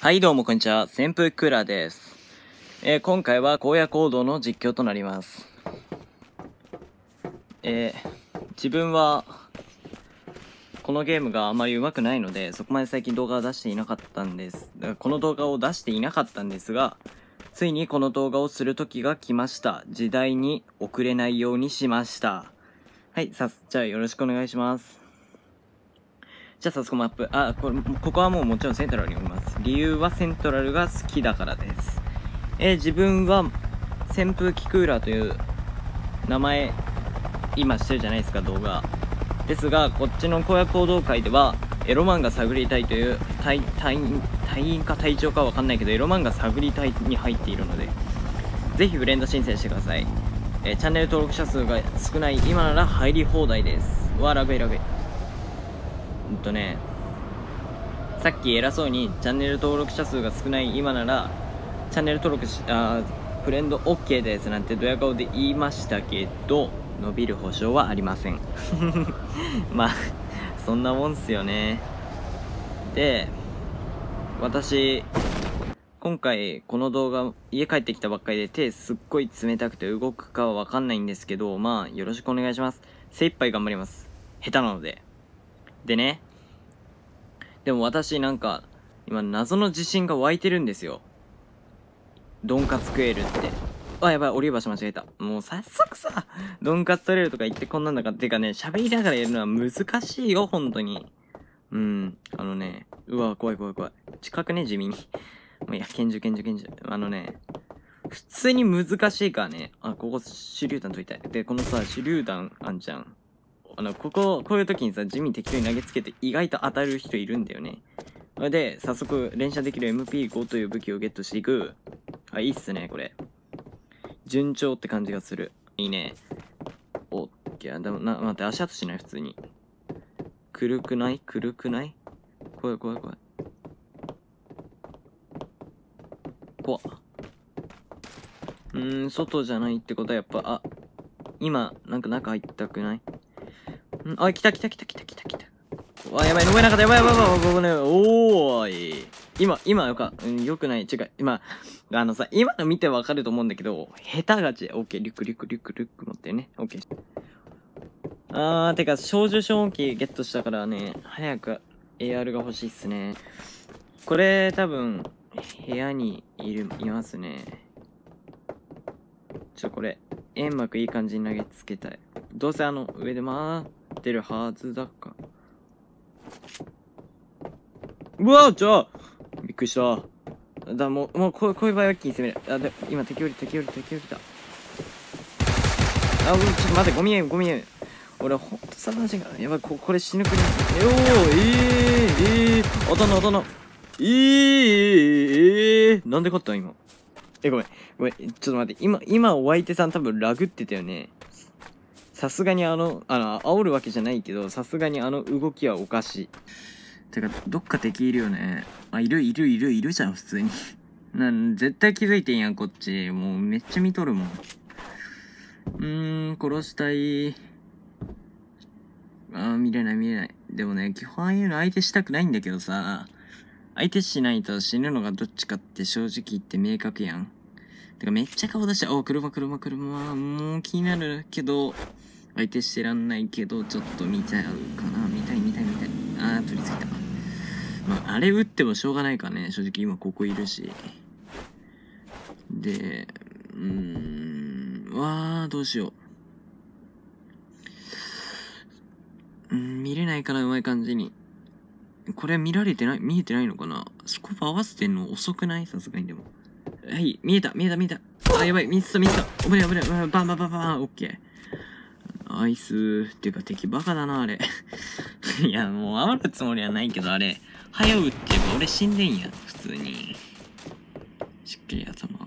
はいどうもこんにちは、旋風クーラーです。えー、今回は荒野行動の実況となります。えー、自分は、このゲームがあまり上手くないので、そこまで最近動画を出していなかったんです。この動画を出していなかったんですが、ついにこの動画をする時が来ました。時代に遅れないようにしました。はい、さ、じゃあよろしくお願いします。じゃあ早速マップ。あ、これ、ここはもうもちろんセントラルにおります。理由はセントラルが好きだからです。えー、自分は扇風機クーラーという名前、今してるじゃないですか、動画。ですが、こっちの荒野行動会では、エロマンが探りたいという、隊員、隊員か隊長かわかんないけど、エロマンが探りたいに入っているので、ぜひフレンド申請してください。えー、チャンネル登録者数が少ない今なら入り放題です。わらべらべ。うっとねさっき偉そうにチャンネル登録者数が少ない今ならチャンネル登録しあフレンド OK ですなんてドヤ顔で言いましたけど伸びる保証はありません まあそんなもんっすよねで私今回この動画家帰ってきたばっかりで手すっごい冷たくて動くかはわかんないんですけどまあよろしくお願いします精一杯頑張ります下手なのででね、でも私なんか、今謎の自信が湧いてるんですよ。ドンカツ食えるって。あ、やばい、降りる場所間違えた。もう早速さ、ドンカツ取れるとか言ってこんなんだかってかね、喋りながらやるのは難しいよ、本当に。うん、あのね、うわ、怖い怖い怖い。近くね、地味に。もういや、拳銃拳銃拳銃。あのね、普通に難しいからね。あ、ここ手榴弾とりたい。で、このさ、手榴弾あんじゃん。あの、ここ、こういう時にさ、地味適当に投げつけて意外と当たる人いるんだよね。それで、早速、連射できる MP5 という武器をゲットしていく。あ、いいっすね、これ。順調って感じがする。いいね。おっけ、でも、な、待って、足跡しない普通に。くるくないくるくない怖い怖い怖い。怖うーん、外じゃないってことはやっぱ、あ、今、なんか中入ったくないあ、来た来た来た来た来た来た。わ、やばい、登れなかった、やばいやばいやばい、危ない。おーい。今、今よか、うん、よくない、違う。今、あのさ、今の見てわかると思うんだけど、下手がち。オッケー、リュックリュックリュックリュック持ってね。オッケー。あー、てか、少女賞音器ゲットしたからね、早く AR が欲しいっすね。これ、多分、部屋にいる、いますね。ちょ、これ、煙幕いい感じに投げつけたい。どうせあの、上でまー、ってるはずだか。うわじゃあびっくりした。だ、もう、もうこう、こういう場合は一気に攻める。あ、で、今、敵より、敵より、敵よりだ。あ、ちょっと待って、ゴミやゴミや俺俺、ほんとサバージが、やばい、こ、これ死ぬくらい。えおー、えー、えー、音の音の。えー、えー、なんで勝った今。え、ごめん。ごめん。ちょっと待って。今、今、お相手さん多分ラグってたよね。さすがにあの、あの、煽るわけじゃないけど、さすがにあの動きはおかしい。てか、どっか敵いるよね。あ、いるいるいるいるじゃん、普通に。なん、絶対気づいてんやん、こっち。もうめっちゃ見とるもん。うーん、殺したい。あー、見れない見れない。でもね、基本ああいうの相手したくないんだけどさ、相手しないと死ぬのがどっちかって正直言って明確やん。てかめっちゃ顔出して、お、車車車、もう気になるけど、相手してらんないけど、ちょっと見ちゃうかな。見たい見たい見たい。あー、取り付けた。まあ、あれ打ってもしょうがないかね。正直今ここいるし。で、うーん、わー、どうしよう。うん、見れないからうまい感じに。これ見られてない、見えてないのかなスコープ合わせてんの遅くないさすがにでも。はい、見えた、見えた、見えた。あ、やばい、ミスった、ミスった。危ない、危ない、バンバンバンバン、オッケー。アイス、っていうか敵バカだな、あれ。いや、もう煽るつもりはないけど、あれ、早うって言えば俺死んでんや、普通に。しっかり頭、こ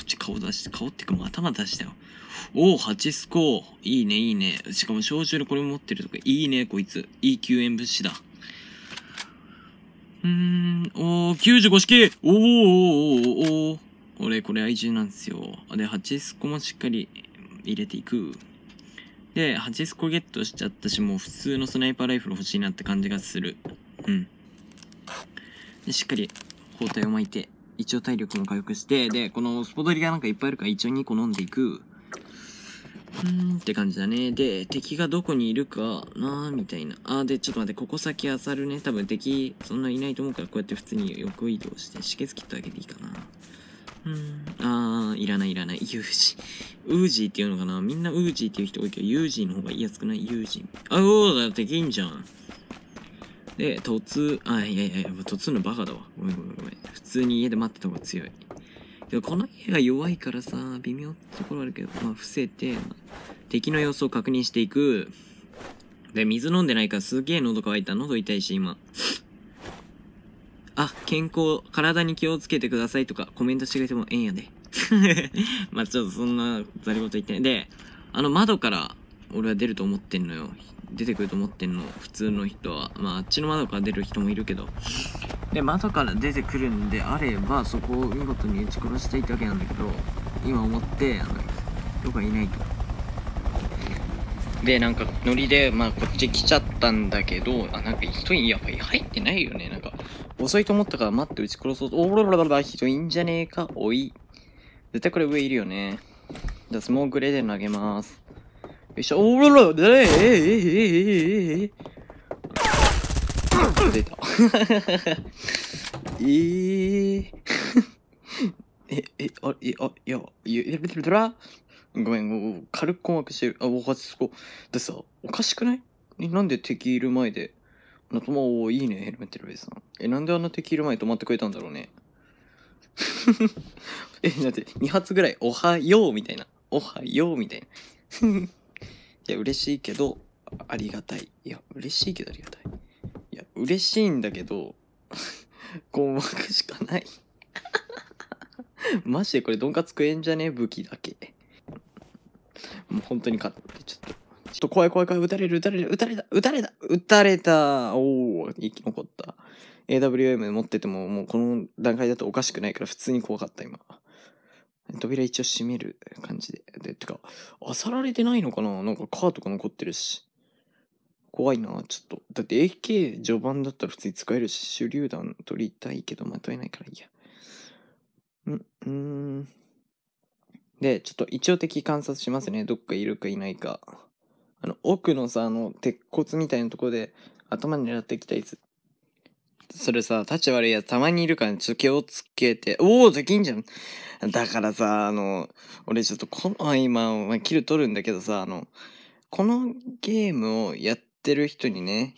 っち顔出して、顔ってかもう頭出したよ。おお、8スコー。いいね、いいね。しかも小中でこれ持ってるとか、いいね、こいつ。いい救援物資だ。うーん、おー、95式おーおーおーおーおー。俺、これ愛人なんですよ。で、8スコもしっかり入れていく。で、ハチスコゲットしちゃったし、もう普通のスナイパーライフル欲しいなって感じがする。うん。で、しっかり包帯を巻いて、一応体力も回復して、で、このスポドリがなんかいっぱいあるから一応2個飲んでいく。うーんって感じだね。で、敵がどこにいるかなーみたいな。あー、で、ちょっと待って、ここ先あさるね。多分敵、そんないないと思うから、こうやって普通に横移動して、止血キットあげていいかな。うん。あー、いらないいらない。ユージ。ウージーっていうのかなみんなウージーっていう人多いけど、ユージーの方がいいやくないユージー。あ、おー、だっいいんじゃん。で、突、あ、いやいやいや、突のバカだわ。ごめんごめんごめん。普通に家で待ってた方が強い。でもこの家が弱いからさ、微妙ってところあるけど、まあ伏せて、敵の様子を確認していく。で、水飲んでないからすげえ喉乾いた。喉痛いし、今。あ、健康、体に気をつけてくださいとかコメントしてくれてもええんやで。まあちょっとそんなざり言言って。ない。で、あの窓から俺は出ると思ってんのよ。出てくると思ってんの。普通の人は。まああっちの窓から出る人もいるけど。で、窓から出てくるんであれば、そこを見事に撃ち殺したいってわけなんだけど、今思って、あの、人がいないと。で、なんか、ノリで、まあ、こっち来ちゃったんだけど、あ、なんか、人やっぱり入ってないよね。なんか、遅いと思ったから待って撃ち殺そうと、おらららら、人いんじゃねえか、おい。絶対これ上いるよね。じゃあ、スモークレーデン投げます。よいしょ、おーらら、ええええええええた。えー、え、え、あ、え、あ、いや、いや、いや、いや、ごめん、軽く困惑してる。あ、おかしそう。でさ、おかしくないなんで敵いる前で。仲なおも、いいね、ヘルメットルベイさん。え、なんであんな敵いる前で止まってくれたんだろうね。え、だって、2発ぐらい、おはようみたいな。おはようみたいな。いや、嬉しいけど、ありがたい。いや、嬉しいけどありがたい。いや、嬉しいんだけど、困惑しかない。マジでこれ、ドンカツ食えんじゃね武器だけ。もう本当に勝って、ちょっと。ちょっと怖い怖い怖い、撃たれる、撃たれる、撃たれた、撃たれた、撃たれた。おお、生き残った。AWM 持ってても、もうこの段階だとおかしくないから、普通に怖かった、今。扉一応閉める感じで。で、てか、あさられてないのかななんかカーとか残ってるし。怖いな、ちょっと。だって AK 序盤だったら普通に使えるし、手榴弾取りたいけど、まとえないからいいや。ん、うん。で、ちょっと一応的観察しますね。どっかいるかいないか。あの、奥のさ、あの、鉄骨みたいなとこで頭狙っていきたやす。それさ、立ち悪いやつたまにいるから、ちょっと気をつけて。おおできんじゃんだからさ、あの、俺ちょっとこの、今、まあ、キル取るんだけどさ、あの、このゲームをやってる人にね、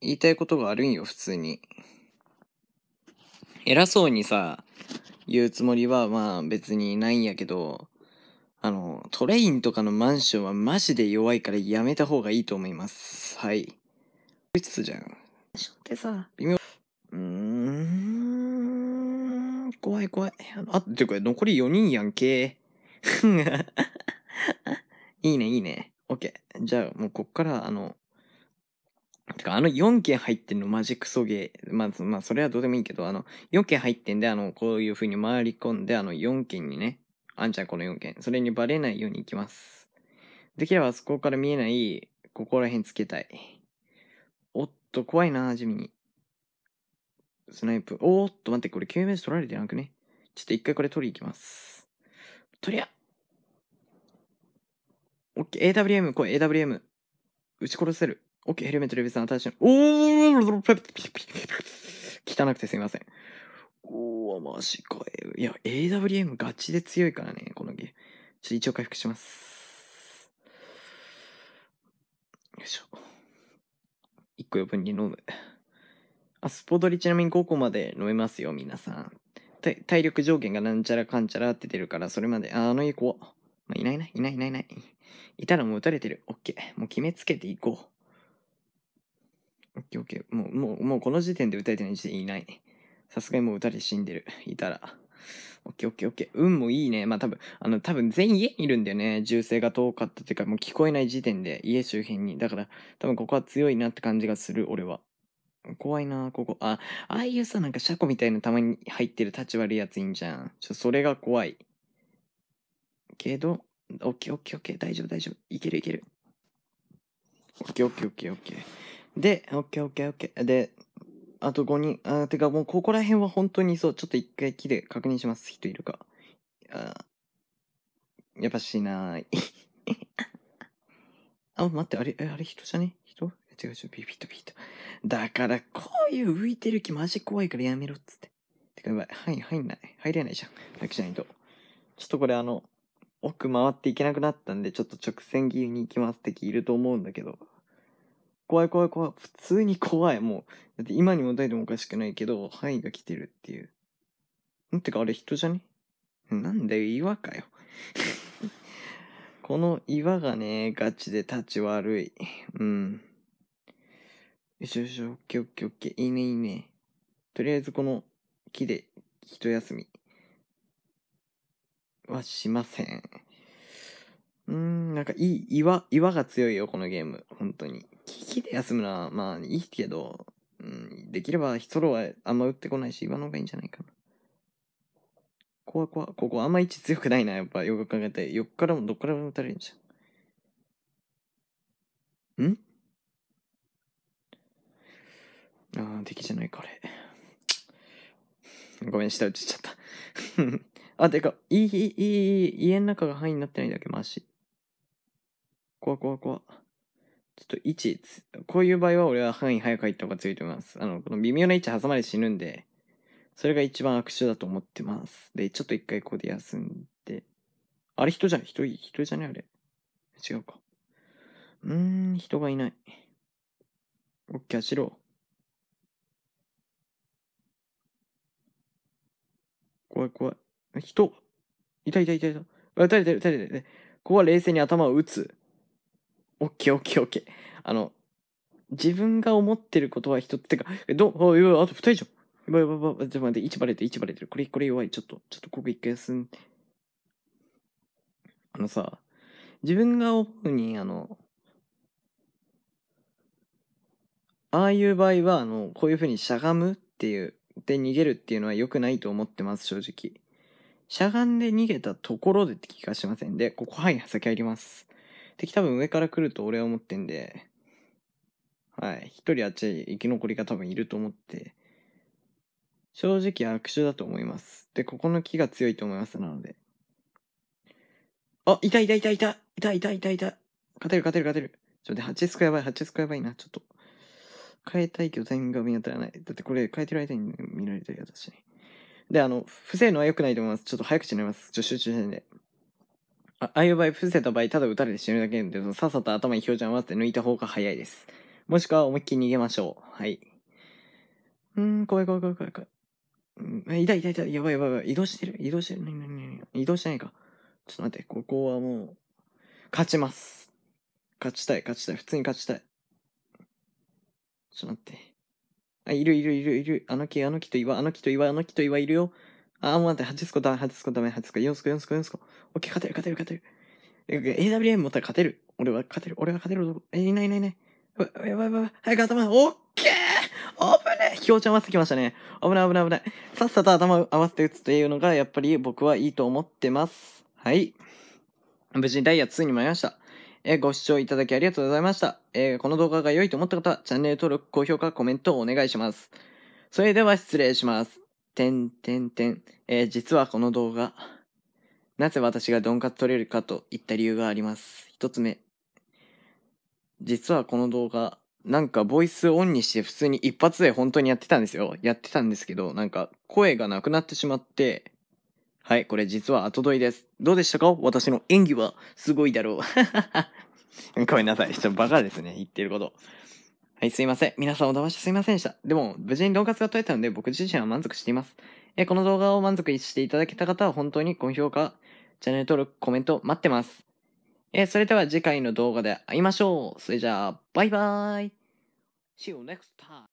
言いたいことがあるんよ、普通に。偉そうにさ、言うつもりはまあ別にないんやけど、あの、トレインとかのマンションはマジで弱いからやめた方がいいと思います。はい。いつじゃん。ってさ、微妙。うーん、怖い怖い。あ、ってか残り4人やんけ。いいねいいね。オッケー。じゃあもうこっからあの、てか、あの4件入ってんのマジクソゲー。まず、まあ、それはどうでもいいけど、あの、4件入ってんで、あの、こういう風に回り込んで、あの、4件にね、あんちゃんこの4件。それにバレないように行きます。できればそこから見えない、ここら辺つけたい。おっと、怖いな、地味に。スナイプ。おーっと、待って、これ救命士取られてなくね。ちょっと一回これ取り行きます。取りゃ !OK、AWM、これ AWM。撃ち殺せる。オッケー、ヘルメットレベーさん、新しいおー汚くてすみません。おお、マジかよ。いや、AWM ガチで強いからね、このゲー。ちょっと一応回復します。よいしょ。1個余分に飲む。あ、スポドリちなみに5個まで飲めますよ、皆さん。体力上限がなんちゃらかんちゃらって出るから、それまで、あのいい子、まあ、いないな、いないいないいない。いたらもう撃たれてる。オッケー。もう決めつけていこう。オッケーオッケー。もう、もう、もうこの時点で打たれてない時点いない。さすがにもう打たれて死んでる。いたら。オッケーオッケーオッケー。運もいいね。まあ多分、あの、多分全員家にいるんだよね。銃声が遠かったというか、もう聞こえない時点で、家周辺に。だから、多分ここは強いなって感じがする、俺は。怖いな、ここ。あ、ああいうさ、なんか車庫みたいなたまに入ってる立ち悪いやついいんじゃん。ちょ、それが怖い。けど、オッケーオッケーオッケー。大丈夫大丈夫。いけるいける。オッケーオッケーオッケーオッケー。で、オッケーオッケーオッケー。で、あと5人、あてかもうここら辺は本当にそう、ちょっと一回木で確認します。人いるか。あやっぱしない。あ、待って、あれ、あれ人じゃね人違う違う、ビビッとビビッと。だから、こういう浮いてる気マジ怖いからやめろっつって。てか、やばい。はい、入んない。入れないじゃん。楽じゃないと。ちょっとこれあの、奥回っていけなくなったんで、ちょっと直線切りに行きますっていると思うんだけど。怖い怖い怖い。普通に怖い。もう、だって今にも誰でもおかしくないけど、範囲が来てるっていう。んてか、あれ人じゃねなんだよ、岩かよ。この岩がね、ガチで立ち悪い。うん。よしよしょ、オッケーオッケーオッケー。いいね、いいね。とりあえずこの木で一休みはしません。うん、なんかいい岩、岩が強いよ、このゲーム。本当に。利きで休むのは、まあいいけど、うん、できればソロはあんま打ってこないし、今の方がいいんじゃないかな。怖い怖い。ここあんま位置強くないな、やっぱ。よく考えて。横からもどっからも打たれるじゃん。んああ、敵じゃないか、あれ。ごめん、下打ちしちゃった あ、てか、いい、いい、いい、家の中が範囲になってないだけ、マシ。怖怖怖。ちょっと位置、こういう場合は俺は範囲早く入った方が強いと思います。あの、この微妙な位置挟まれて死ぬんで、それが一番悪手だと思ってます。で、ちょっと一回ここで休んで、あれ人じゃん、人、人じゃねあれ。違うか。うーん、人がいない。オッケー、走ろう。怖い怖い。人いたいたいたいた。撃たれてる撃たれてる。ここは冷静に頭を打つ。オッケーオッケーオッケー。あの、自分が思ってることは一つ。てか、え、ど、あ、やい、あと二人じゃん。やばいやばいやばい。ちょっと待って、1バレてる、1バレてる。これ、これ弱い。ちょっと、ちょっとここ一回休ん。あのさ、自分が思うに、あの、ああいう場合は、あの、こういうふうにしゃがむっていう、で逃げるっていうのは良くないと思ってます、正直。しゃがんで逃げたところでって気がしませんで、ここ、はい、先入ります。敵多分上から来ると俺は思ってんで、はい。一人あっち生き残りが多分いると思って、正直悪手だと思います。で、ここの木が強いと思います、なので。あ、いたいたいたいたいたいたいたいた勝てる勝てる勝てる。ちょ、で、8スコやばい、8スコやばいな、ちょっと。変えたいけど全イが見当たらない。だってこれ変えてる間に見られてるやつだし。で、あの、不正のは良くないと思います。ちょっと早口になります。ちょ、集中してんで。ああいう場合、伏せた場合、ただ撃たれて死ぬだけなんで、さっさと頭に標を合わせて抜いた方が早いです。もしくは思いっきり逃げましょう。はい。うん、怖い怖い怖い怖い怖い。うん、痛い痛い痛い。やばいやばいやばい。移動してる移動してる何何何移動してないか。ちょっと待って、ここはもう、勝ちます。勝ちたい、勝ちたい。普通に勝ちたい。ちょっと待って。あ、いるいるいるいる。あの木、あの木と岩、あの木と岩、あの木と岩いるよ。あもう待って、8スコダメ、8スコダメ、8スコ、4スコ、4スコ、4スコ。オッケー、勝てる、勝てる、勝てる。AWM 持ったら勝てる。俺は勝てる、俺は勝てる。え、いないいないいない。やばいやばい。早く頭、オッケー危ねえひょうちゃん合わせてきましたね。危ない危ない危ない。さっさと頭を合わせて打つというのが、やっぱり僕はいいと思ってます。はい。無事にダイヤ2に参りました。えご視聴いただきありがとうございました。えー、この動画が良いと思った方、チャンネル登録、高評価、コメントをお願いします。それでは失礼します。てんてんてん。えー、実はこの動画、なぜ私がドンカツ取れるかといった理由があります。一つ目。実はこの動画、なんかボイスオンにして普通に一発で本当にやってたんですよ。やってたんですけど、なんか声がなくなってしまって、はい、これ実は後取りです。どうでしたか私の演技はすごいだろう。ごめんなさい。ちょっとバカですね。言ってること。はい、すいません。皆さんお騙してすいませんでした。でも、無事に動画が撮れたので、僕自身は満足しています。えこの動画を満足していただけた方は、本当に高評価、チャンネル登録、コメント待ってます。えそれでは次回の動画で会いましょう。それじゃあ、バイバーイ。See you next time.